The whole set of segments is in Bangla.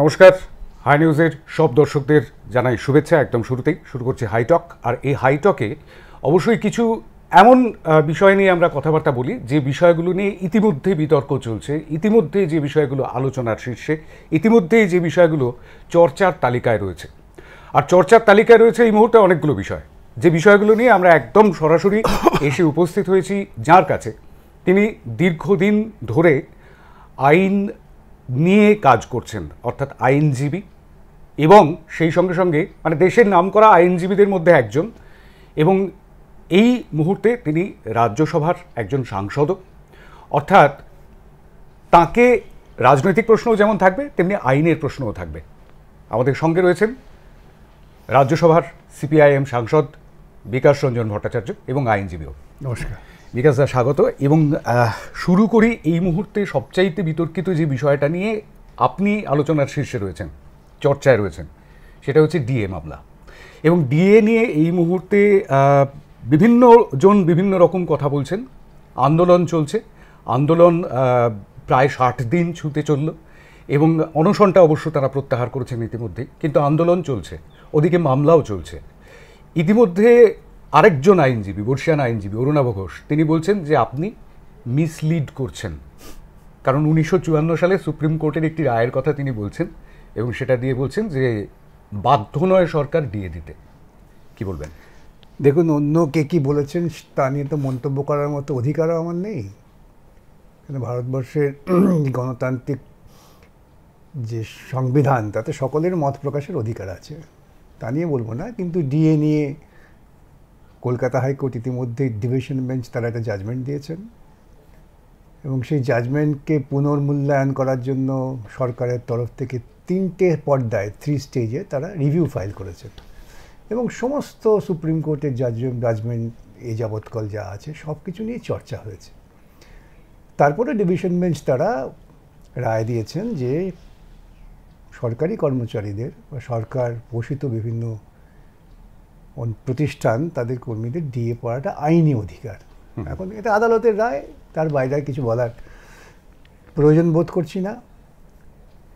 নমস্কার হাই নিউজের সব দর্শকদের জানাই শুভেচ্ছা একদম শুরুতেই শুরু করছি হাইটক আর এই হাইটকে অবশ্যই কিছু এমন বিষয় নিয়ে আমরা কথাবার্তা বলি যে বিষয়গুলো নিয়ে ইতিমধ্যে বিতর্ক চলছে ইতিমধ্যে যে বিষয়গুলো আলোচনার শীর্ষে ইতিমধ্যেই যে বিষয়গুলো চর্চার তালিকায় রয়েছে আর চর্চার তালিকায় রয়েছে এই মুহূর্তে অনেকগুলো বিষয় যে বিষয়গুলো নিয়ে আমরা একদম সরাসরি এসে উপস্থিত হয়েছি যার কাছে তিনি দীর্ঘদিন ধরে আইন নিয়ে কাজ করছেন অর্থাৎ আইনজীবী এবং সেই সঙ্গে সঙ্গে মানে দেশের নাম করা আইনজীবীদের মধ্যে একজন এবং এই মুহূর্তে তিনি রাজ্যসভার একজন সাংসদও অর্থাৎ তাকে রাজনৈতিক প্রশ্নও যেমন থাকবে তেমনি আইনের প্রশ্নও থাকবে আমাদের সঙ্গে রয়েছেন রাজ্যসভার সিপিআইএম সাংসদ বিকাশ রঞ্জন ভট্টাচার্য এবং আইনজীবীও নমস্কার বিকাশ দা স্বাগত এবং শুরু করি এই মুহূর্তে সবচাইতে বিতর্কিত যে বিষয়টা নিয়ে আপনি আলোচনার শীর্ষে রয়েছেন চর্চায় রয়েছেন সেটা হচ্ছে ডিএ মামলা এবং ডিএ নিয়ে এই মুহূর্তে বিভিন্ন জন বিভিন্ন রকম কথা বলছেন আন্দোলন চলছে আন্দোলন প্রায় ষাট দিন ছুতে চলল এবং অনশনটা অবশ্য তারা প্রত্যাহার করেছেন ইতিমধ্যে কিন্তু আন্দোলন চলছে ওদিকে মামলাও চলছে ইতিমধ্যে আরেকজন আইনজীবী বর্ষিয়ান আইনজীবী অরুণাভ ঘোষ তিনি বলছেন যে আপনি মিসলিড করছেন কারণ উনিশশো সালে সুপ্রিম কোর্টের একটি রায়ের কথা তিনি বলছেন এবং সেটা দিয়ে বলছেন যে বাধ্য নয় সরকার দিয়ে দিতে কি বলবেন দেখুন অন্য কে কী বলেছেন তা নিয়ে তো মন্তব্য করার মতো অধিকারও আমার নেই কেন ভারতবর্ষের গণতান্ত্রিক যে সংবিধান তাতে সকলের মত প্রকাশের অধিকার আছে তা নিয়ে বলবো না কিন্তু ডিএ নিয়ে কলকাতা হাইকোর্ট ইতিমধ্যে ডিভিশন বেঞ্চ তারা একটা জাজমেন্ট দিয়েছেন এবং সেই জাজমেন্টকে পুনর্মূল্যায়ন করার জন্য সরকারের তরফ থেকে তিনটে পর্দায় থ্রি স্টেজে তারা রিভিউ ফাইল করেছেন এবং সমস্ত সুপ্রিম কোর্টের জাজমেন্ট জাজমেন্ট এ যাবৎকাল যা আছে সব কিছু নিয়ে চর্চা হয়েছে তারপরে ডিভিশন বেঞ্চ তারা রায় দিয়েছেন যে সরকারি কর্মচারীদের বা সরকার পোষিত বিভিন্ন প্রতিষ্ঠান তাদের কর্মীদের ডিএ পড়াটা আইনি অধিকার এখন এটা আদালতের রায় তার বাইরে কিছু বলার প্রয়োজন বোধ করছি না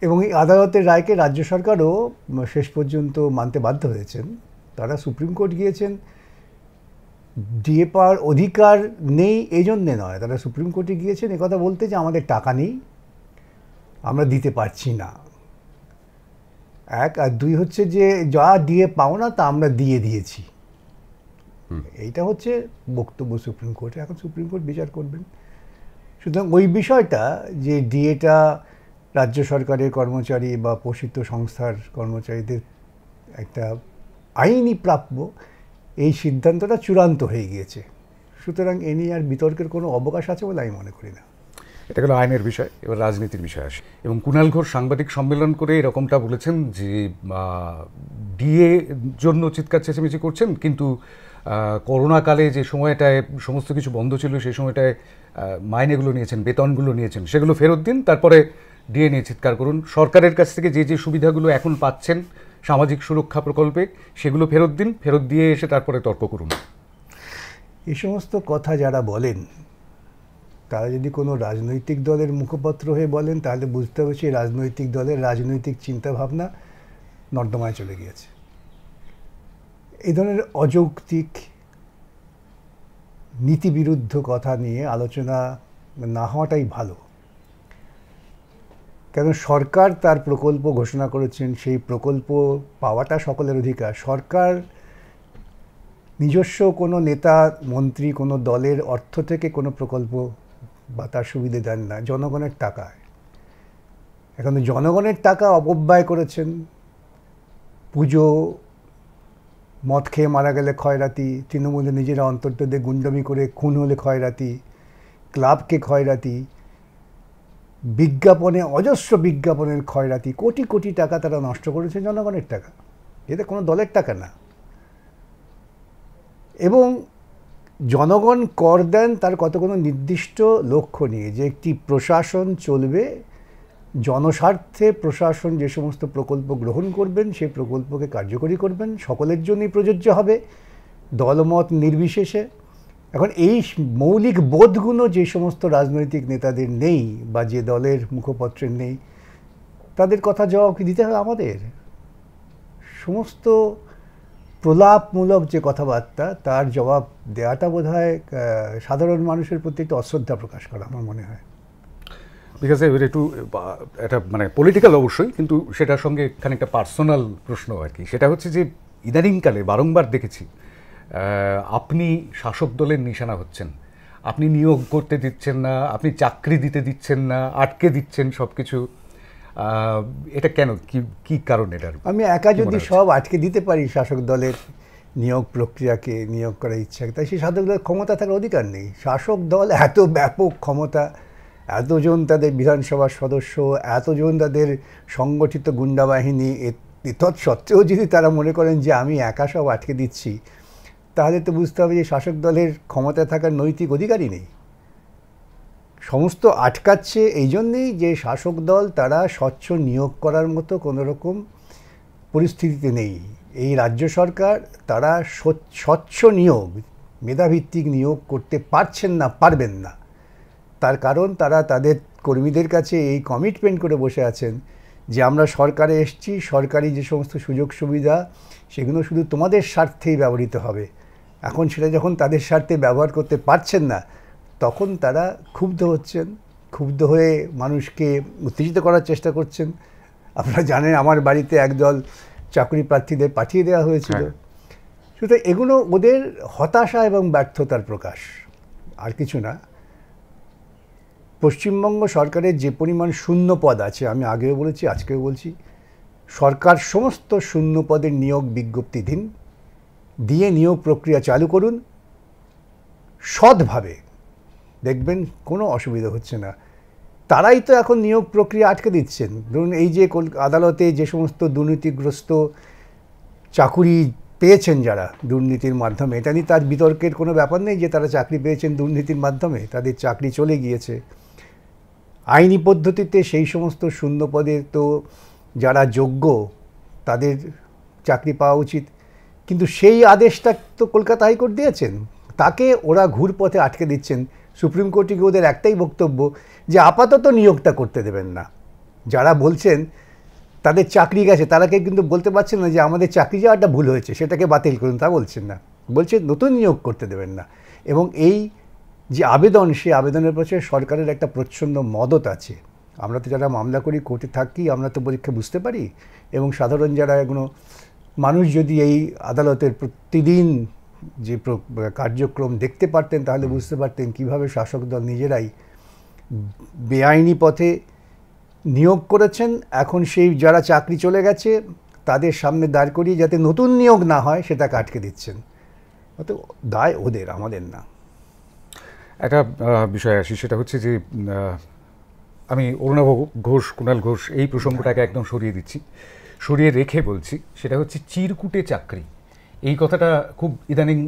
এবং এই আদালতের রায়কে রাজ্য সরকারও শেষ পর্যন্ত মানতে বাধ্য হয়েছেন তারা সুপ্রিম কোর্ট গিয়েছেন ডিএ পাওয়ার অধিকার নেই এই জন্যে নয় তারা সুপ্রিম কোর্টে গিয়েছেন কথা বলতে যে আমাদের টাকা নেই আমরা দিতে পারছি না এক আর দুই হচ্ছে যে যা দিয়ে পাও না তা আমরা দিয়ে দিয়েছি এইটা হচ্ছে বক্তব্য সুপ্রিম কোর্টে এখন সুপ্রিম কোর্ট বিচার করবেন সুতরাং ওই বিষয়টা যে ডিএটা রাজ্য সরকারের কর্মচারী বা পোষিত সংস্থার কর্মচারীদের একটা আইনি প্রাপ্য এই সিদ্ধান্তটা চূড়ান্ত হয়ে গিয়েছে সুতরাং এ নিয়ে আর বিতর্কের কোনো অবকাশ আছে বলে আমি মনে করি না এটা হলো আইনের বিষয় এবার রাজনীতির বিষয় আসে এবং কুণাল ঘোষ সাংবাদিক সম্মেলন করে এরকমটা বলেছেন যে ডিএ জন্য চিৎকার চেঁচেমেচি করছেন কিন্তু করোনাকালে যে সময়টায় সমস্ত কিছু বন্ধ ছিল সেই সময়টায় মাইনেগুলো নিয়েছেন বেতনগুলো নিয়েছেন সেগুলো ফেরত দিন তারপরে ডিএ নিয়ে চিৎকার করুন সরকারের কাছ থেকে যে যে সুবিধাগুলো এখন পাচ্ছেন সামাজিক সুরক্ষা প্রকল্পে সেগুলো ফেরত দিন ফেরত দিয়ে এসে তারপরে তর্ক করুন এই সমস্ত কথা যারা বলেন তারা যদি কোনো রাজনৈতিক দলের মুখপাত্র হয়ে বলেন তাহলে বুঝতে হবে সেই রাজনৈতিক দলের রাজনৈতিক চিন্তাভাবনা নর্দমায় চলে গিয়েছে এই ধরনের অযৌক্তিক নীতিবিরুদ্ধ কথা নিয়ে আলোচনা না হওয়াটাই ভালো কেন সরকার তার প্রকল্প ঘোষণা করেছেন সেই প্রকল্প পাওয়াটা সকলের অধিকার সরকার নিজস্ব কোনো নেতা মন্ত্রী কোনো দলের অর্থ থেকে কোনো প্রকল্প বা তার সুবিধে দেন না জনগণের টাকায় এখন জনগণের টাকা অপব্যয় করেছেন পুজো মদ খেয়ে মারা গেলে ক্ষয়রাতি তৃণমূলে নিজেরা অন্তর্তদের গুন্ডমি করে খুন হলে ক্ষয়রাতি ক্লাবকে ক্ষয়রাতি বিজ্ঞাপনে অজস্র বিজ্ঞাপনের ক্ষয়রাতি কোটি কোটি টাকা তারা নষ্ট করেছে জনগণের টাকা এটা কোনো দলের টাকা না এবং জনগণ কর দেন তার কত কোনো নির্দিষ্ট লক্ষ্য নিয়ে যে একটি প্রশাসন চলবে জনস্বার্থে প্রশাসন যে সমস্ত প্রকল্প গ্রহণ করবেন সেই প্রকল্পকে কার্যকরী করবেন সকলের জন্যই প্রযোজ্য হবে দলমত নির্বিশেষে এখন এই মৌলিক বোধগুলো যে সমস্ত রাজনৈতিক নেতাদের নেই বা যে দলের মুখপত্রের নেই তাদের কথা জবাব কি দিতে হবে আমাদের সমস্ত প্রলাপমূলক যে কথাবার্তা তার জবাব দেওয়াটা বোধ হয় সাধারণ মানুষের প্রতি একটু অশ্রদ্ধা প্রকাশ করা আমার মনে হয় বিকজ এবার একটু একটা মানে পলিটিক্যাল অবশ্যই কিন্তু সেটার সঙ্গে এখানে একটা পার্সোনাল প্রশ্ন আর কি সেটা হচ্ছে যে ইদানিংকালে বারংবার দেখেছি আপনি শাসক দলের নিশানা হচ্ছেন আপনি নিয়োগ করতে দিচ্ছেন না আপনি চাকরি দিতে দিচ্ছেন না আটকে দিচ্ছেন সব কিছু এটা কেন কি কারণ এটার আমি একা যদি সব আটকে দিতে পারি শাসক দলের নিয়োগ প্রক্রিয়াকে নিয়োগ করার ইচ্ছা তাই সেই শাসক দলের ক্ষমতা থাকার অধিকার নেই শাসক দল এত ব্যাপক ক্ষমতা এতজন তাদের বিধানসভার সদস্য এতজন তাদের সংগঠিত গুন্ডাবাহিনী তৎসত্ত্বেও যদি তারা মনে করেন যে আমি একা সব আটকে দিচ্ছি তাহলে তো বুঝতে হবে যে শাসক দলের ক্ষমতা থাকার নৈতিক অধিকারই নেই সমস্ত আটকাচ্ছে এই জন্যেই যে শাসক দল তারা স্বচ্ছ নিয়োগ করার মতো কোনো রকম পরিস্থিতিতে নেই এই রাজ্য সরকার তারা স্বচ্ছ নিয়োগ মেধাভিত্তিক নিয়োগ করতে পারছেন না পারবেন না তার কারণ তারা তাদের কর্মীদের কাছে এই কমিটমেন্ট করে বসে আছেন যে আমরা সরকারে এসছি সরকারি যে সমস্ত সুযোগ সুবিধা সেগুলো শুধু তোমাদের স্বার্থেই ব্যবহৃত হবে এখন সেটা যখন তাদের স্বার্থে ব্যবহার করতে পারছেন না তখন তারা ক্ষুব্ধ হচ্ছেন ক্ষুব্ধ হয়ে মানুষকে উত্তেজিত করার চেষ্টা করছেন আপনারা জানেন আমার বাড়িতে একদল চাকরি প্রার্থীদের পাঠিয়ে দেওয়া হয়েছিল হ্যাঁ। সুতরাং এগুলো ওদের হতাশা এবং ব্যর্থতার প্রকাশ আর কিছু না পশ্চিমবঙ্গ সরকারের যে পরিমাণ শূন্য পদ আছে আমি আগেও বলেছি আজকেও বলছি সরকার সমস্ত শূন্য পদের নিয়োগ বিজ্ঞপ্তি দিন দিয়ে নিয়োগ প্রক্রিয়া চালু করুন সৎভাবে দেখবেন কোনো অসুবিধা হচ্ছে না তারাই তো এখন নিয়োগ প্রক্রিয়া আটকে দিচ্ছেন ধরুন এই যে আদালতে যে সমস্ত দুর্নীতিগ্রস্ত চাকুরি পেয়েছেন যারা দুর্নীতির মাধ্যমে এটা নিয়ে তার বিতর্কের কোনো ব্যাপার নেই যে তারা চাকরি পেয়েছেন দুর্নীতির মাধ্যমে তাদের চাকরি চলে গিয়েছে আইনি পদ্ধতিতে সেই সমস্ত শূন্য পদে তো যারা যোগ্য তাদের চাকরি পাওয়া উচিত কিন্তু সেই আদেশটা তো কলকাতা হাইকোর্ট দিয়েছেন তাকে ওরা ঘুর পথে আটকে দিচ্ছেন সুপ্রিম কোর্টকে ওদের একটাই বক্তব্য যে আপাতত নিয়োগটা করতে দেবেন না যারা বলছেন তাদের চাকরি গেছে তারাকে কিন্তু বলতে পারছেন না যে আমাদের চাকরি যাওয়াটা ভুল হয়েছে সেটাকে বাতিল করুন তা বলছেন না বলছে নতুন নিয়োগ করতে দেবেন না এবং এই যে আবেদন সেই আবেদনের পাশে সরকারের একটা প্রচ্ছন্ন মদত আছে আমরা তো যারা মামলা করি কোর্টে থাকি আমরা তো পরীক্ষা বুঝতে পারি এবং সাধারণ যারা এগুলো মানুষ যদি এই আদালতের প্রতিদিন যে কার্যক্রম দেখতে পারতেন তাহলে বুঝতে পারতেন কিভাবে শাসক দল নিজেরাই বেআইনি পথে নিয়োগ করেছেন এখন সেই যারা চাকরি চলে গেছে তাদের সামনে দাঁড় করিয়ে যাতে নতুন নিয়োগ না হয় সেটাকে আটকে দিচ্ছেন অত দায় ওদের আমাদের না একটা বিষয় আসি সেটা হচ্ছে যে আমি অরুণাভ ঘোষ কুণাল ঘোষ এই প্রসঙ্গটাকে একদম সরিয়ে দিচ্ছি সরিয়ে রেখে বলছি সেটা হচ্ছে চিরকুটে চাকরি এই কথাটা খুব ইদানিং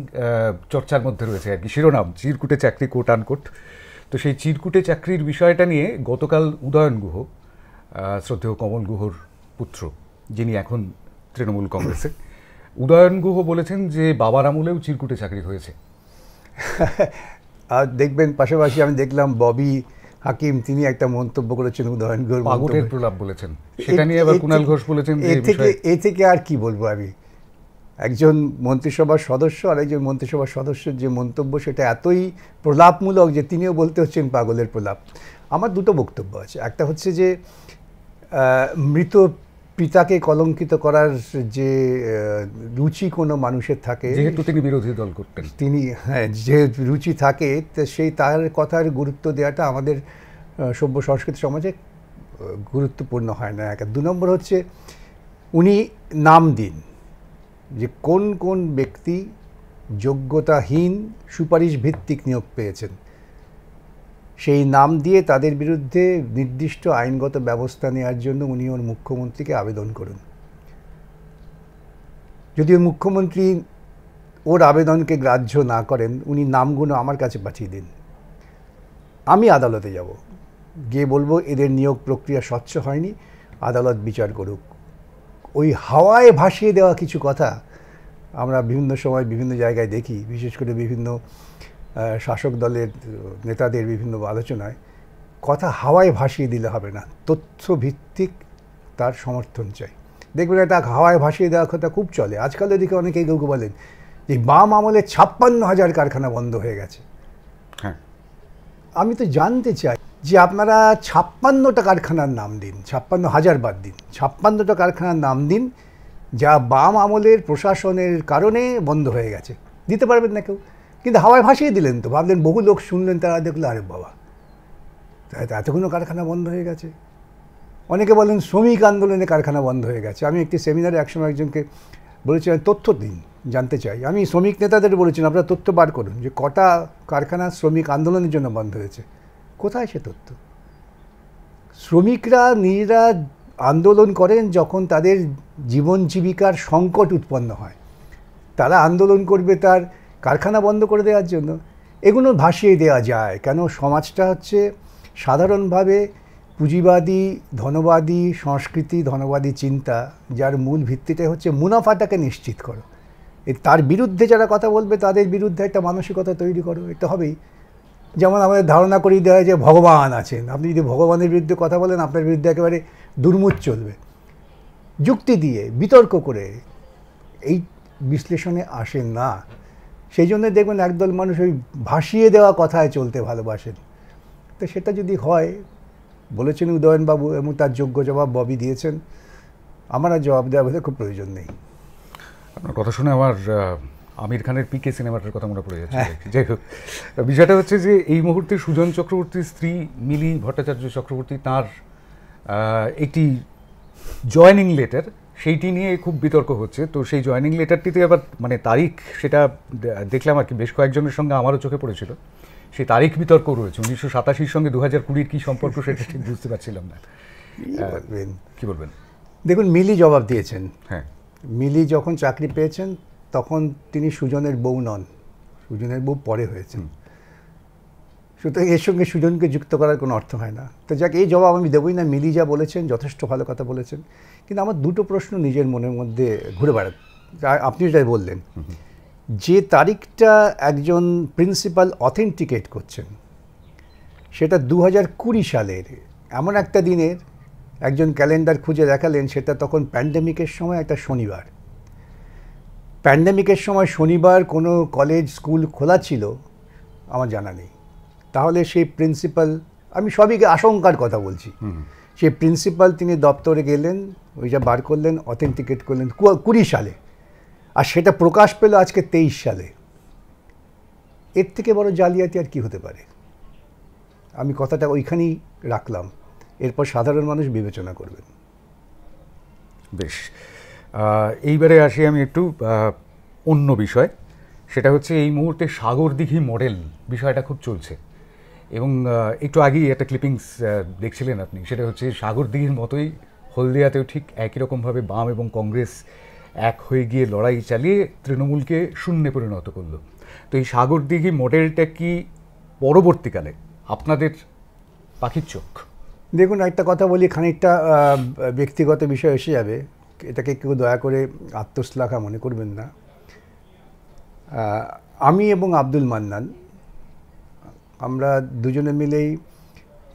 চর্চার মধ্যে রয়েছে আর কি শিরোনাম চিরকুটে চাকরি কোট আনকোট তো সেই চিরকুটে চাকরির বিষয়টা নিয়ে গতকাল উদয়ন গুহ শ্রদ্ধেয় কমল গুহর পুত্র যিনি এখন তৃণমূল কংগ্রেসে উদয়ন গুহ বলেছেন যে বাবার আমলেও চিরকুটে চাকরি হয়েছে আর দেখবেন পাশাপাশি আমি দেখলাম ববি হাকিম তিনি একটা মন্তব্য করেছেন উদয়ন গুহ প্রলাপ বলেছেন সেটা নিয়ে আবার কুণাল ঘোষ বলেছেন এ থেকে আর কি বলবো আমি একজন মন্ত্রিসভার সদস্য আর একজন মন্ত্রিসভার সদস্যের যে মন্তব্য সেটা এতই প্রলাপমূলক যে তিনিও বলতে হচ্ছেন পাগলের প্রলাপ আমার দুটো বক্তব্য আছে একটা হচ্ছে যে মৃত পিতাকে কলঙ্কিত করার যে রুচি কোনো মানুষের থাকে যেহেতু তিনি বিরোধী দল করতেন তিনি হ্যাঁ যে রুচি থাকে সেই তার কথার গুরুত্ব দেওয়াটা আমাদের সভ্য সংস্কৃত সমাজে গুরুত্বপূর্ণ হয় না এক দু নম্বর হচ্ছে উনি নাম দিন যে কোন কোন ব্যক্তি যোগ্যতাহীন সুপারিশ ভিত্তিক নিয়োগ পেয়েছেন সেই নাম দিয়ে তাদের বিরুদ্ধে নির্দিষ্ট আইনগত ব্যবস্থা নেওয়ার জন্য উনি ওর মুখ্যমন্ত্রীকে আবেদন করুন যদি ওর মুখ্যমন্ত্রী ওর আবেদনকে গ্রাহ্য না করেন উনি নামগুলো আমার কাছে পাঠিয়ে দিন আমি আদালতে যাব গিয়ে বলবো এদের নিয়োগ প্রক্রিয়া স্বচ্ছ হয়নি আদালত বিচার করুক ওই হাওয়ায় ভাসিয়ে দেওয়া কিছু কথা আমরা বিভিন্ন সময় বিভিন্ন জায়গায় দেখি বিশেষ করে বিভিন্ন শাসক দলের নেতাদের বিভিন্ন আলোচনায় কথা হাওয়ায় ভাসিয়ে দিলে হবে না তথ্যভিত্তিক তার সমর্থন চাই দেখবেন এটা হাওয়ায় ভাসিয়ে দেওয়া কথা খুব চলে আজকাল এদিকে অনেকে কেউ কেউ বলেন যে বাম আমলে ছাপ্পান্ন হাজার কারখানা বন্ধ হয়ে গেছে হ্যাঁ আমি তো জানতে চাই যে আপনারা ছাপ্পান্নটা কারখানার নাম দিন ছাপ্পান্ন হাজার বাদ দিন ছাপ্পান্নটা কারখানার নাম দিন যা বাম আমলের প্রশাসনের কারণে বন্ধ হয়ে গেছে দিতে পারবেন না কেউ কিন্তু হাওয়ায় ভাসিয়ে দিলেন তো ভাবলেন বহু লোক শুনলেন তারা দেখলো আরে বাবা তাই এতগুলো কারখানা বন্ধ হয়ে গেছে অনেকে বলেন শ্রমিক আন্দোলনে কারখানা বন্ধ হয়ে গেছে আমি একটি সেমিনারে একসময় একজনকে বলেছিলাম তথ্য দিন জানতে চাই আমি শ্রমিক নেতাদের বলেছিলাম আপনারা তথ্য বার করুন যে কটা কারখানা শ্রমিক আন্দোলনের জন্য বন্ধ হয়েছে কোথায় সে তথ্য শ্রমিকরা নিজেরা আন্দোলন করেন যখন তাদের জীবন জীবিকার সংকট উৎপন্ন হয় তারা আন্দোলন করবে তার কারখানা বন্ধ করে দেওয়ার জন্য এগুলো ভাসিয়ে দেওয়া যায় কেন সমাজটা হচ্ছে সাধারণভাবে পুঁজিবাদী ধনবাদী সংস্কৃতি ধনবাদী চিন্তা যার মূল ভিত্তিটা হচ্ছে মুনাফাটাকে নিশ্চিত করো তার বিরুদ্ধে যারা কথা বলবে তাদের বিরুদ্ধে একটা মানসিকতা তৈরি করো এটা হবেই যেমন আমাদের ধারণা করি দেওয়া হয় যে ভগবান আছেন আপনি যদি ভগবানের বিরুদ্ধে কথা বলেন আপনার বিরুদ্ধে একেবারে দুর্মুচ চলবে যুক্তি দিয়ে বিতর্ক করে এই বিশ্লেষণে আসেন না সেই জন্য দেখবেন একদল মানুষ ওই ভাসিয়ে দেওয়া কথায় চলতে ভালোবাসেন তো সেটা যদি হয় বলেছেন উদয়নবাবু এবং তার যোগ্য জবাব ববি দিয়েছেন আমার আর জবাব দেওয়া বোধহয় খুব প্রয়োজন নেই আপনার কথা শুনে আমার আমির খানের পিকে সিনেমাটার কথা মনে পড়ে যাচ্ছে হ্যাঁ। যাই হোক বিষয়টা হচ্ছে যে এই মুহূর্তে সুজন চক্রবর্তীর স্ত্রী মিলি ভট্টাচার্য চক্রবর্তী তার একটি জয়নিং লেটার সেইটি নিয়ে খুব বিতর্ক হচ্ছে তো সেই জয়নিং লেটারটিতে আবার মানে তারিখ সেটা দেখলাম আর কি বেশ কয়েকজনের সঙ্গে আমারও চোখে পড়েছিল সেই তারিখ বিতর্ক রয়েছে উনিশশো সাতাশির সঙ্গে দু হাজার কুড়ির কী সম্পর্ক সেটা ঠিক বুঝতে পারছিলাম না কী বলবেন দেখুন মিলি জবাব দিয়েছেন হ্যাঁ মিলি যখন চাকরি পেয়েছেন তখন তিনি সুজনের বউ নন সুজনের বউ পরে হয়েছেন সুতরাং এর সঙ্গে সুজনকে যুক্ত করার কোনো অর্থ হয় না তো যাক এই জবাব আমি দেবই না মিলি যা বলেছেন যথেষ্ট ভালো কথা বলেছেন কিন্তু আমার দুটো প্রশ্ন নিজের মনের মধ্যে ঘুরে বেড়াত আপনি যেটাই বললেন যে তারিখটা একজন প্রিন্সিপাল অথেন্টিকেট করছেন সেটা দু হাজার কুড়ি সালের এমন একটা দিনের একজন ক্যালেন্ডার খুঁজে দেখালেন সেটা তখন প্যান্ডেমিকের সময় একটা শনিবার প্যান্ডেমিকের সময় শনিবার কোনো কলেজ স্কুল খোলা ছিল আমার জানা নেই তাহলে সেই প্রিন্সিপাল আমি সবই আশঙ্কার কথা বলছি সেই প্রিন্সিপাল তিনি দপ্তরে গেলেন ওই যা বার করলেন অথেন্টিকেট করলেন কুড়ি সালে আর সেটা প্রকাশ পেল আজকে তেইশ সালে এর থেকে বড় জালিয়াতি আর কি হতে পারে আমি কথাটা ওইখানেই রাখলাম এরপর সাধারণ মানুষ বিবেচনা করবেন বেশ এইবারে আসি আমি একটু অন্য বিষয় সেটা হচ্ছে এই মুহূর্তে সাগরদিঘি মডেল বিষয়টা খুব চলছে এবং একটু আগেই একটা ক্লিপিংস দেখছিলেন আপনি সেটা হচ্ছে সাগরদিঘির মতোই হলদিয়াতেও ঠিক একই রকমভাবে বাম এবং কংগ্রেস এক হয়ে গিয়ে লড়াই চালিয়ে তৃণমূলকে শূন্যে পরিণত করলো তো এই সাগরদিঘি মডেলটা কি পরবর্তীকালে আপনাদের পাখির চোখ দেখুন একটা কথা বলি খানিকটা ব্যক্তিগত বিষয় এসে যাবে এটাকে কেউ দয়া করে আত্মশ্লাঘা মনে করবেন না আমি এবং আব্দুল মান্নান আমরা দুজনে মিলেই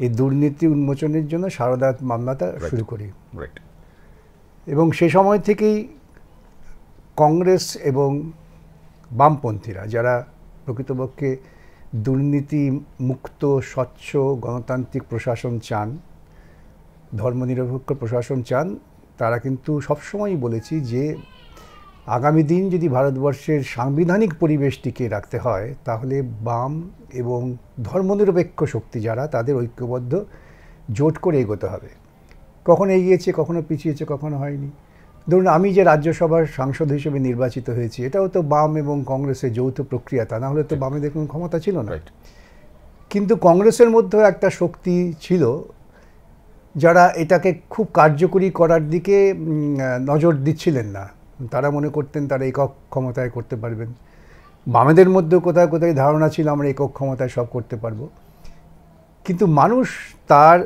এই দুর্নীতি উন্মোচনের জন্য সারদা মামলাটা শুরু করি এবং সে সময় থেকেই কংগ্রেস এবং বামপন্থীরা যারা প্রকৃতপক্ষে দুর্নীতি মুক্ত স্বচ্ছ গণতান্ত্রিক প্রশাসন চান ধর্মনিরপেক্ষ প্রশাসন চান তারা কিন্তু সবসময়ই বলেছি যে আগামী দিন যদি ভারতবর্ষের সাংবিধানিক পরিবেশ রাখতে হয় তাহলে বাম এবং ধর্মনিরপেক্ষ শক্তি যারা তাদের ঐক্যবদ্ধ জোট করে এগোতে হবে কখনো এগিয়েছে কখনো পিছিয়েছে কখনো হয়নি ধরুন আমি যে রাজ্যসভার সাংসদ হিসেবে নির্বাচিত হয়েছি এটাও তো বাম এবং কংগ্রেসের যৌথ প্রক্রিয়া তা না হলে তো বামেদের কোনো ক্ষমতা ছিল না কিন্তু কংগ্রেসের মধ্যেও একটা শক্তি ছিল যারা এটাকে খুব কার্যকরী করার দিকে নজর দিচ্ছিলেন না তারা মনে করতেন তারা একক ক্ষমতায় করতে পারবেন বামেদের মধ্যে কোথায় কোথায় ধারণা ছিল আমরা একক ক্ষমতায় সব করতে পারবো কিন্তু মানুষ তার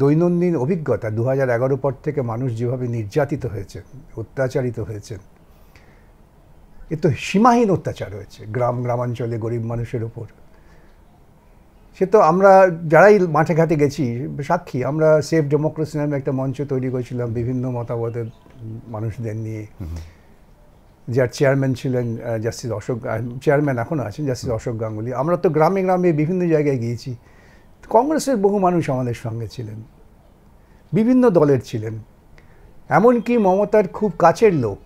দৈনন্দিন অভিজ্ঞতা দু হাজার পর থেকে মানুষ যেভাবে নির্যাতিত হয়েছেন অত্যাচারিত হয়েছেন এ তো সীমাহীন অত্যাচার হয়েছে গ্রাম গ্রামাঞ্চলে গরিব মানুষের ওপর সে তো আমরা যারাই মাঠে ঘাটে গেছি সাক্ষী আমরা সেফ ডেমোক্রেসি নামে একটা মঞ্চ তৈরি করেছিলাম বিভিন্ন মতামতের মানুষদের নিয়ে যার চেয়ারম্যান ছিলেন জাস্টিস অশোক চেয়ারম্যান এখনও আছেন জাস্টিস অশোক গাঙ্গুলি আমরা তো গ্রামে গ্রামে বিভিন্ন জায়গায় গিয়েছি কংগ্রেসের বহু মানুষ আমাদের সঙ্গে ছিলেন বিভিন্ন দলের ছিলেন এমনকি মমতার খুব কাছের লোক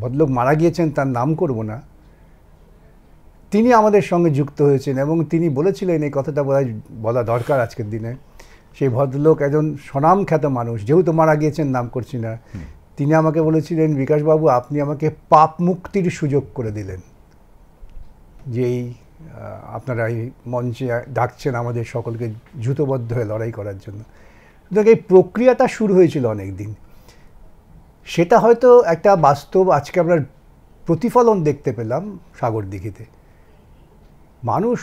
ভদ্রলোক মারা গিয়েছেন তার নাম করব না তিনি আমাদের সঙ্গে যুক্ত হয়েছেন এবং তিনি বলেছিলেন এই কথাটা বোধ বলা দরকার আজকের দিনে সেই ভদ্রলোক একজন স্বনামখ্যাত মানুষ যেহেতু মারা গিয়েছেন নাম করছি না তিনি আমাকে বলেছিলেন বিকাশবাবু আপনি আমাকে পাপ মুক্তির সুযোগ করে দিলেন যে এই আপনারা এই মঞ্চে ডাকছেন আমাদের সকলকে জুতবদ্ধ হয়ে লড়াই করার জন্য সুতরাং এই প্রক্রিয়াটা শুরু হয়েছিল অনেক দিন সেটা হয়তো একটা বাস্তব আজকে আমরা প্রতিফলন দেখতে পেলাম সাগর দিঘিতে মানুষ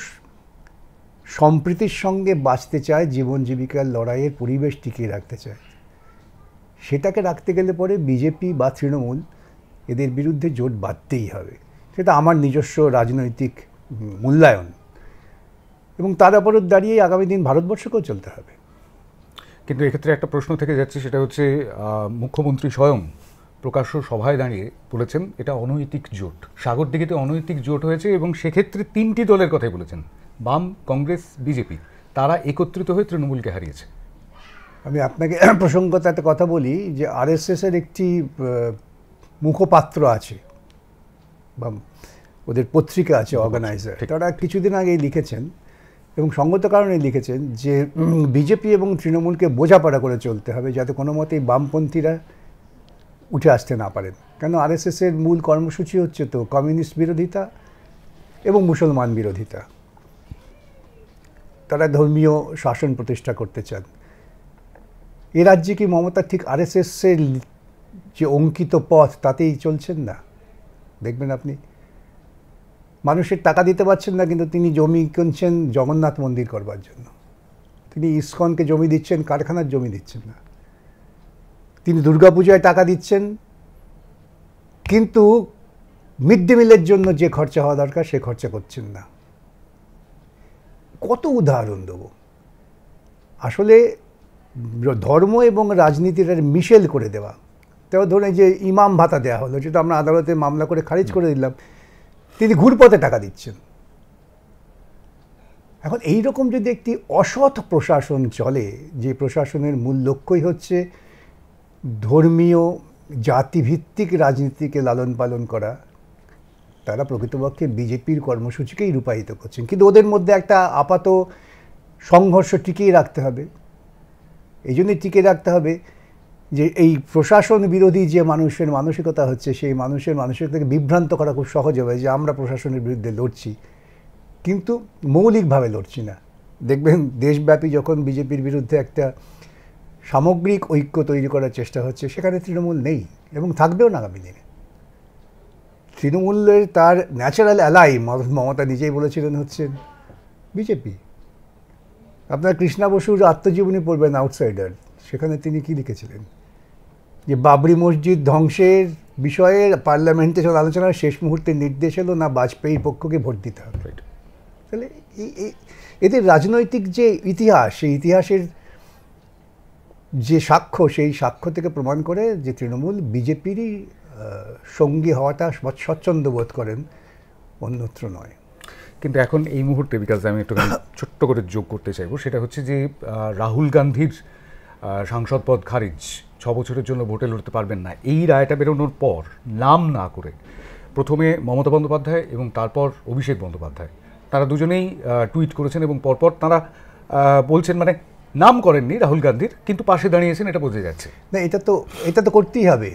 সম্প্রীতির সঙ্গে বাঁচতে চায় জীবন জীবিকার লড়াইয়ের পরিবেশ টিকিয়ে রাখতে চায় সেটাকে রাখতে গেলে পরে বিজেপি বা তৃণমূল এদের বিরুদ্ধে জোট বাঁধতেই হবে সেটা আমার নিজস্ব রাজনৈতিক মূল্যায়ন এবং তার ওপর দাঁড়িয়ে আগামী দিন ভারতবর্ষকেও চলতে হবে কিন্তু এক্ষেত্রে একটা প্রশ্ন থেকে যাচ্ছে সেটা হচ্ছে মুখ্যমন্ত্রী স্বয়ং প্রকাশ্য সভায় দাঁড়িয়ে বলেছেন এটা অনৈতিক জোট সাগর দিঘিতে অনৈতিক জোট হয়েছে এবং সেক্ষেত্রে তিনটি দলের কথাই বলেছেন বাম কংগ্রেস বিজেপি তারা একত্রিত হয়ে তৃণমূলকে হারিয়েছে আমি আপনাকে প্রসঙ্গত একটা কথা বলি যে আরএসএসের একটি মুখপাত্র আছে বা ওদের পত্রিকা আছে অর্গানাইজার তারা কিছুদিন আগেই লিখেছেন এবং সঙ্গত কারণে লিখেছেন যে বিজেপি এবং তৃণমূলকে বোঝাপড়া করে চলতে হবে যাতে কোনো মতেই বামপন্থীরা উঠে আসতে না পারেন কেন আরএসএসের মূল কর্মসূচি হচ্ছে তো কমিউনিস্ট বিরোধিতা এবং মুসলমান বিরোধিতা তারা ধর্মীয় শাসন প্রতিষ্ঠা করতে চান এ রাজ্যে কি মমতা ঠিক আরএসএসের যে অঙ্কিত পথ তাতেই চলছেন না দেখবেন আপনি মানুষের টাকা দিতে পারছেন না কিন্তু তিনি জমি কিনছেন জগন্নাথ মন্দির করবার জন্য তিনি ইস্কনকে জমি দিচ্ছেন কারখানার জমি দিচ্ছেন না তিনি দুর্গাপূজায় টাকা দিচ্ছেন কিন্তু মিড ডে মিলের জন্য যে খরচা হওয়া দরকার সে খরচা করছেন না কত উদাহরণ দেব আসলে ধর্ম এবং রাজনীতির মিশেল করে দেওয়া তেও ধরেন যে ইমাম ভাতা দেওয়া হলো যেটা আমরা আদালতে মামলা করে খারিজ করে দিলাম তিনি ঘুরপথে টাকা দিচ্ছেন এখন এইরকম যদি একটি অসৎ প্রশাসন চলে যে প্রশাসনের মূল লক্ষ্যই হচ্ছে ধর্মীয় জাতিভিত্তিক রাজনীতিকে লালন পালন করা তারা প্রকৃতপক্ষে বিজেপির কর্মসূচিকেই রূপায়িত করছেন কিন্তু ওদের মধ্যে একটা আপাত সংঘর্ষ টিকিয়ে রাখতে হবে এই জন্যই টিকে রাখতে হবে যে এই প্রশাসন বিরোধী যে মানুষের মানসিকতা হচ্ছে সেই মানুষের মানসিকতাকে বিভ্রান্ত করা খুব সহজ হবে যে আমরা প্রশাসনের বিরুদ্ধে লড়ছি কিন্তু মৌলিকভাবে লড়ছি না দেখবেন দেশব্যাপী যখন বিজেপির বিরুদ্ধে একটা সামগ্রিক ঐক্য তৈরি করার চেষ্টা হচ্ছে সেখানে তৃণমূল নেই এবং থাকবেও না আগামী দিনে তৃণমূলের তার ন্যাচারাল অ্যালাই মমতা নিজেই বলেছিলেন হচ্ছেন বিজেপি আপনার কৃষ্ণা বসুর আত্মজীবনী পড়বেন আউটসাইডার সেখানে তিনি কি লিখেছিলেন যে বাবরি মসজিদ ধ্বংসের বিষয়ে পার্লামেন্টে যখন আলোচনার শেষ মুহূর্তে নির্দেশ এলো না বাজপেয়ীর পক্ষকে ভোট দিতে হবে তাহলে এদের রাজনৈতিক যে ইতিহাস সেই ইতিহাসের যে সাক্ষ্য সেই সাক্ষ্য থেকে প্রমাণ করে যে তৃণমূল বিজেপিরই সঙ্গী হওয়াটা স্বচ্ছন্দ বোধ করেন অন্যত্র নয় কিন্তু এখন এই মুহূর্তে বিকাশ আমি একটু ছোট্ট করে যোগ করতে চাইবো সেটা হচ্ছে যে রাহুল গান্ধীর সাংসদ পদ খারিজ ছ বছরের জন্য ভোটে লড়তে পারবেন না এই রায়টা বেরোনোর পর নাম না করে প্রথমে মমতা বন্দ্যোপাধ্যায় এবং তারপর অভিষেক বন্দ্যোপাধ্যায় তারা দুজনেই টুইট করেছেন এবং পরপর তারা বলছেন মানে নাম করেননি রাহুল গান্ধীর কিন্তু পাশে দাঁড়িয়েছেন এটা বোঝা যাচ্ছে না এটা তো এটা তো করতেই হবে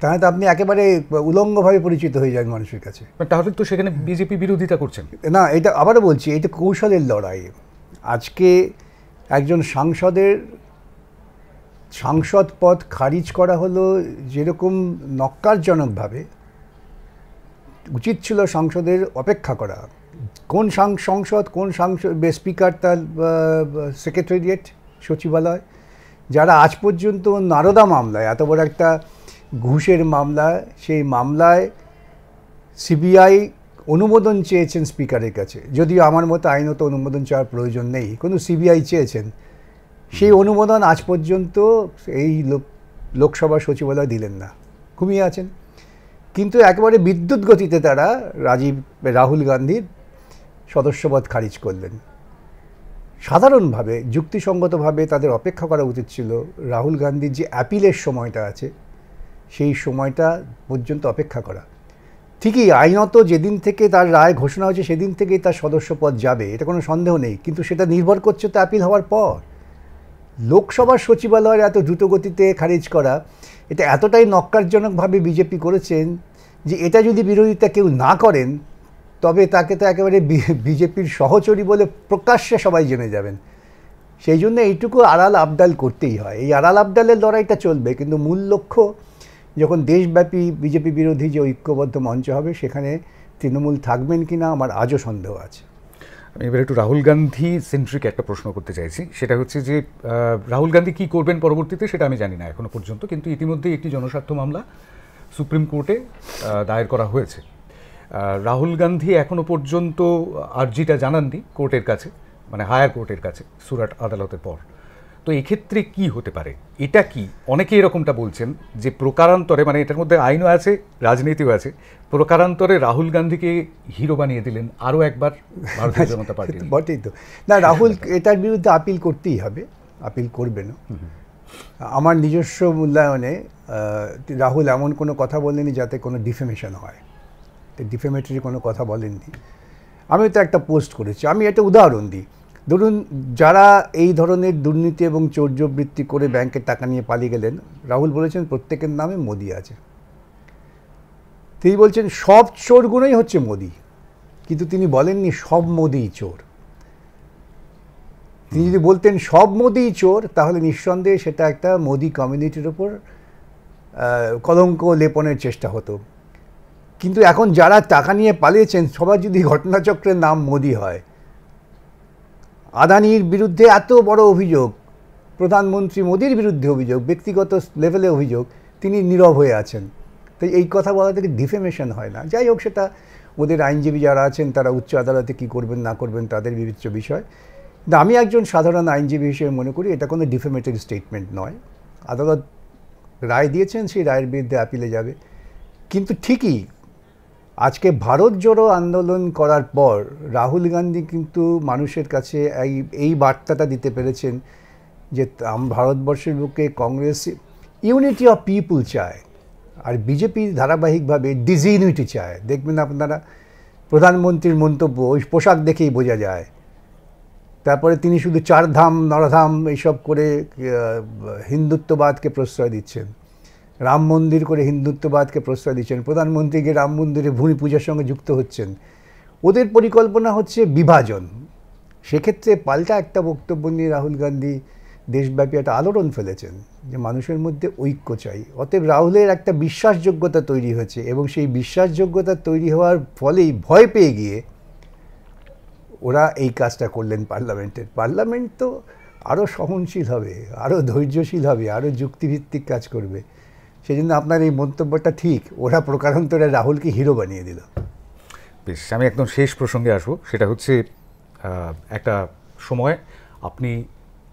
তাহলে তো আপনি একেবারে উলঙ্গভাবে পরিচিত হয়ে যান মানুষের কাছে তাহলে তো সেখানে বিজেপি বিরোধিতা করছেন না এটা আবারও বলছি এটা কৌশলের লড়াই আজকে একজন সাংসদের সাংসদ পদ খারিজ করা হলো যেরকম নক্কারজনকভাবে উচিত ছিল সংসদের অপেক্ষা করা কোন সংসদ কোন সাংসদ স্পিকার তার সেক্রেটারিয়েট সচিবালয় যারা আজ পর্যন্ত নারদা মামলায় এত বড় একটা ঘুষের মামলা সেই মামলায় সিবিআই অনুমোদন চেয়েছেন স্পিকারের কাছে যদিও আমার মতো আইনত অনুমোদন চাওয়ার প্রয়োজন নেই কোনো সিবিআই চেয়েছেন সেই অনুমোদন আজ পর্যন্ত এই লোকসভা সচিবালয় দিলেন না ঘুমিয়ে আছেন কিন্তু একেবারে বিদ্যুৎ গতিতে তারা রাজীব রাহুল গান্ধীর সদস্যপদ খারিজ করলেন সাধারণভাবে যুক্তিসঙ্গতভাবে তাদের অপেক্ষা করা উচিত ছিল রাহুল গান্ধীর যে অ্যাপিলের সময়টা আছে সেই সময়টা পর্যন্ত অপেক্ষা করা ঠিকই আইনত যেদিন থেকে তার রায় ঘোষণা হয়েছে সেদিন থেকেই তার সদস্যপদ যাবে এটা কোনো সন্দেহ নেই কিন্তু সেটা নির্ভর করছে তো অ্যাপিল হওয়ার পর লোকসভার সচিবালয়ের এত দ্রুতগতিতে খারিজ করা এটা এতটাই নক্কারজনকভাবে বিজেপি করেছেন যে এটা যদি বিরোধিতা কেউ না করেন তবে তাকে তো একেবারে বিজেপির সহচরী বলে প্রকাশ্যে সবাই জেনে যাবেন সেই জন্য এইটুকু আড়াল আবদাল করতেই হয় এই আড়াল আবদালের লড়াইটা চলবে কিন্তু মূল লক্ষ্য যখন দেশব্যাপী বিজেপি বিরোধী যে ঐক্যবদ্ধ মঞ্চ হবে সেখানে তৃণমূল থাকবেন কি না আমার আজও সন্দেহ আছে আমি এবার একটু রাহুল গান্ধী সেন্ট্রিক একটা প্রশ্ন করতে চাইছি সেটা হচ্ছে যে রাহুল গান্ধী কী করবেন পরবর্তীতে সেটা আমি জানি না এখনও পর্যন্ত কিন্তু ইতিমধ্যে একটি জনস্বার্থ মামলা সুপ্রিম কোর্টে দায়ের করা হয়েছে রাহুল গান্ধী এখনও পর্যন্ত আর্জিটা জানাননি কোর্টের কাছে মানে হায়ার কোর্টের কাছে সুরাট আদালতের পর তো এক্ষেত্রে কি হতে পারে এটা কি অনেকে এরকমটা বলছেন যে প্রকারান্তরে মানে এটার মধ্যে আইনও আছে রাজনীতিও আছে প্রকারান্তরে রাহুল গান্ধীকে হিরো বানিয়ে দিলেন আরও একবার ভারতীয় জনতা পার্টি বটেই তো না রাহুল এটার বিরুদ্ধে আপিল করতেই হবে আপিল করবেনও আমার নিজস্ব মূল্যায়নে রাহুল এমন কোনো কথা বলেনি যাতে কোনো ডিফেমেশন হয় ডিফেমেটরি কোনো কথা বলেননি আমি তো একটা পোস্ট করেছি আমি একটা উদাহরণ দিই ধরুন যারা এই ধরনের দুর্নীতি এবং চৌর্যবৃত্তি করে ব্যাংকের টাকা নিয়ে পালিয়ে গেলেন রাহুল বলেছেন প্রত্যেকের নামে মোদি আছে তিনি বলছেন সব চোরগুলোই হচ্ছে মোদি কিন্তু তিনি বলেননি সব মোদিই চোর তিনি যদি বলতেন সব মোদিই চোর তাহলে নিঃসন্দেহে সেটা একটা মোদি কমিউনিটির ওপর কলঙ্ক লেপনের চেষ্টা হতো কিন্তু এখন যারা টাকা নিয়ে পালিয়েছেন সবার যদি ঘটনাচক্রের নাম মোদি হয় আদানির বিরুদ্ধে এত বড় অভিযোগ প্রধানমন্ত্রী মোদির বিরুদ্ধে অভিযোগ ব্যক্তিগত লেভেলে অভিযোগ তিনি নীরব হয়ে আছেন তাই এই কথা বলা থেকে ডিফেমেশন হয় না যাই হোক সেটা ওদের আইনজীবী যারা আছেন তারা উচ্চ আদালতে কি করবেন না করবেন তাদের বিবেচ্য বিষয় কিন্তু আমি একজন সাধারণ আইনজীবী হিসেবে মনে করি এটা কোনো ডিফেমেটারি স্টেটমেন্ট নয় আদালত রায় দিয়েছেন সেই রায়ের বিরুদ্ধে আপিলে যাবে কিন্তু ঠিকই আজকে ভারত জোড়ো আন্দোলন করার পর রাহুল গান্ধী কিন্তু মানুষের কাছে এই এই বার্তাটা দিতে পেরেছেন যে ভারতবর্ষের বুকে কংগ্রেস ইউনিটি অফ পিপুল চায় আর বিজেপি ধারাবাহিকভাবে ডিজিউনিটি চায় দেখবেন আপনারা প্রধানমন্ত্রীর মন্তব্য ওই পোশাক দেখেই বোঝা যায় তারপরে তিনি শুধু চারধাম নরধাম এইসব করে হিন্দুত্ববাদকে প্রশ্রয় দিচ্ছেন রাম মন্দির করে হিন্দুত্ববাদকে প্রশ্রয় দিচ্ছেন প্রধানমন্ত্রীকে রাম মন্দিরে ভূমি পূজার সঙ্গে যুক্ত হচ্ছেন ওদের পরিকল্পনা হচ্ছে বিভাজন সেক্ষেত্রে পাল্টা একটা বক্তব্য নিয়ে রাহুল গান্ধী দেশব্যাপী একটা আলোড়ন ফেলেছেন যে মানুষের মধ্যে ঐক্য চাই অতএব রাহুলের একটা বিশ্বাসযোগ্যতা তৈরি হয়েছে এবং সেই বিশ্বাসযোগ্যতা তৈরি হওয়ার ফলেই ভয় পেয়ে গিয়ে ওরা এই কাজটা করলেন পার্লামেন্টের পার্লামেন্ট তো আরও সহনশীল হবে আরও ধৈর্যশীল হবে আরও যুক্তিভিত্তিক কাজ করবে সেই জন্য আপনার এই মন্তব্যটা ঠিক ওরা প্রকারান্তরে রাহুলকে হিরো বানিয়ে দিল বেশ আমি একদম শেষ প্রসঙ্গে আসবো সেটা হচ্ছে একটা সময় আপনি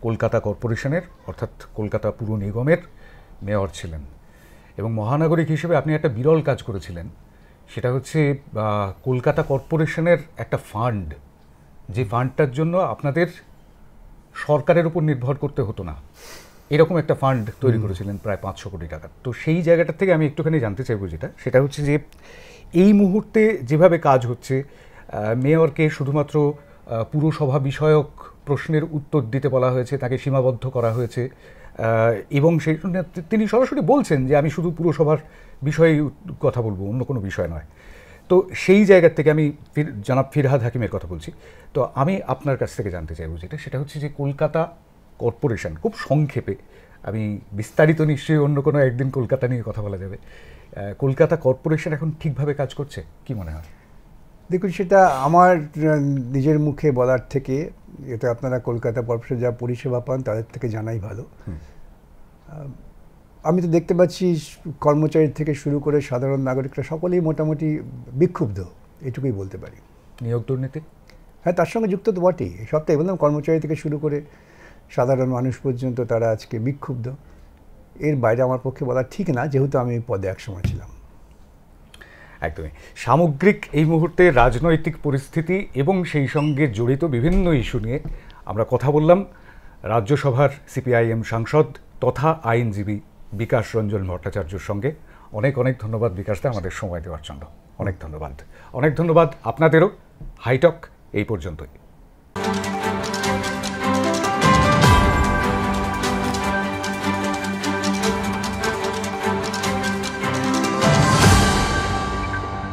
কলকাতা কর্পোরেশনের অর্থাৎ কলকাতা পুর নিগমের মেয়র ছিলেন এবং মহানাগরিক হিসেবে আপনি একটা বিরল কাজ করেছিলেন সেটা হচ্ছে কলকাতা কর্পোরেশনের একটা ফান্ড যে ফান্ডটার জন্য আপনাদের সরকারের উপর নির্ভর করতে হতো না এরকম একটা ফান্ড তৈরি করেছিলেন প্রায় পাঁচশো কোটি টাকা তো সেই জায়গাটা থেকে আমি একটুখানি জানতে চাইবো যেটা সেটা হচ্ছে যে এই মুহূর্তে যেভাবে কাজ হচ্ছে মেয়রকে শুধুমাত্র পুরসভা বিষয়ক প্রশ্নের উত্তর দিতে বলা হয়েছে তাকে সীমাবদ্ধ করা হয়েছে এবং সেই তিনি সরাসরি বলছেন যে আমি শুধু পুরসভার বিষয়ে কথা বলবো অন্য কোনো বিষয় নয় তো সেই জায়গার থেকে আমি জনাব ফিরহাদ হাকিমের কথা বলছি তো আমি আপনার কাছ থেকে জানতে চাইব যেটা সেটা হচ্ছে যে কলকাতা কর্পোরেশন খুব সংক্ষেপে আমি বিস্তারিত নিশ্চয়ই অন্য কোনো একদিন কলকাতা নিয়ে কথা বলা যাবে কলকাতা কর্পোরেশন এখন ঠিকভাবে কাজ করছে কি মনে হয় দেখুন সেটা আমার নিজের মুখে বলার থেকে এটা আপনারা কলকাতা কর্পোরেশন যা পরিষেবা পান তাদের থেকে জানাই ভালো আমি তো দেখতে পাচ্ছি কর্মচারী থেকে শুরু করে সাধারণ নাগরিকরা সকলেই মোটামুটি বিক্ষুব্ধ এটুকুই বলতে পারি নিয়োগ দুর্নীতি হ্যাঁ তার সঙ্গে যুক্ত তো বটেই সপ্তাহে বললাম কর্মচারী থেকে শুরু করে সাধারণ মানুষ পর্যন্ত তারা আজকে বিক্ষুব্ধ এর বাইরে আমার পক্ষে বলা ঠিক না যেহেতু আমি পদে একসময় ছিলাম একদমই সামগ্রিক এই মুহূর্তে রাজনৈতিক পরিস্থিতি এবং সেই সঙ্গে জড়িত বিভিন্ন ইস্যু নিয়ে আমরা কথা বললাম রাজ্যসভার সিপিআইএম সাংসদ তথা আইনজীবী বিকাশ রঞ্জন ভট্টাচার্যর সঙ্গে অনেক অনেক ধন্যবাদ বিকাশদা আমাদের সময় দেওয়ার জন্য অনেক ধন্যবাদ অনেক ধন্যবাদ আপনাদেরও হাইটক এই পর্যন্তই